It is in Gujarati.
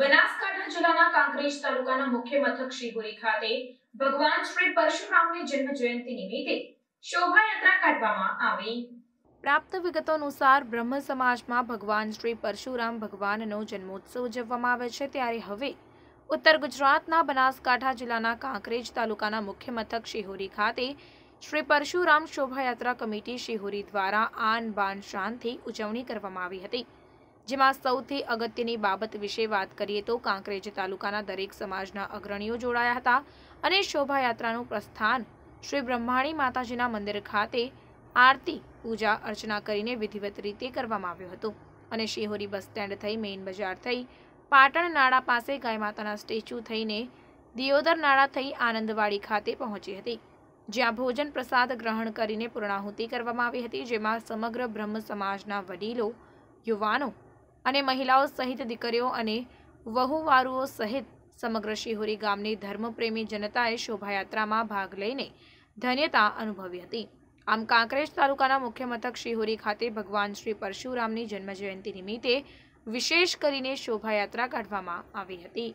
બનાસકાંઠા જિલ્લાના કાંકરેજ તાલુકાના મુખ્ય મથક શિહોરી ખાતે ભગવાન શ્રી પરશુરામની જન્મ જયંતિ નિમિત્તે શોભાયાત્રા કાઢવામાં આવી પ્રાપ્ત વિગતો અનુસાર બ્રહ્મ સમાજમાં ભગવાન શ્રી પરશુરામ ભગવાનનો જન્મોત્સવ ઉજવવામાં આવે છે ત્યારે હવે ઉત્તર ગુજરાતના બનાસકાંઠા જિલ્લાના કાંકરેજ તાલુકાના મુખ્ય મથક શિહોરી ખાતે શ્રી પરશુરામ શોભાયાત્રા કમિટી શિહોરી દ્વારા આન બાન શાનથી ઉજવણી કરવામાં આવી હતી જેમાં સૌથી અગત્યની બાબત વિશે વાત કરીએ તો કાંકરેજ તાલુકાના દરેક સમાજના અગ્રણીઓ જોડાયા હતા અને શોભાયાત્રાનું પ્રસ્થાન શ્રી બ્રહ્માણી માતાજીના મંદિર ખાતે આરતી પૂજા અર્ચના કરીને વિધિવત રીતે કરવામાં આવ્યું હતું અને શિહોરી બસ સ્ટેન્ડ થઈ મેઇન બજાર થઈ પાટણ નાળા પાસે ગાય માતાના સ્ટેચ્યુ થઈને દિયોદર નાળા થઈ આનંદવાડી ખાતે પહોંચી હતી જ્યાં ભોજન પ્રસાદ ગ્રહણ કરીને પૂર્ણાહુતિ કરવામાં આવી હતી જેમાં સમગ્ર બ્રહ્મ સમાજના વડીલો યુવાનો અને મહિલાઓ સહિત દીકરીઓ અને વહુવારુઓ સહિત સમગ્ર શિહોરી ગામની ધર્મપ્રેમી જનતાએ શોભાયાત્રામાં ભાગ લઈને ધન્યતા અનુભવી હતી આમ કાંકરેજ તાલુકાના મુખ્ય મથક શિહોરી ખાતે ભગવાન શ્રી પરશુરામની જન્મજયંતિ નિમિત્તે વિશેષ કરીને શોભાયાત્રા કાઢવામાં આવી હતી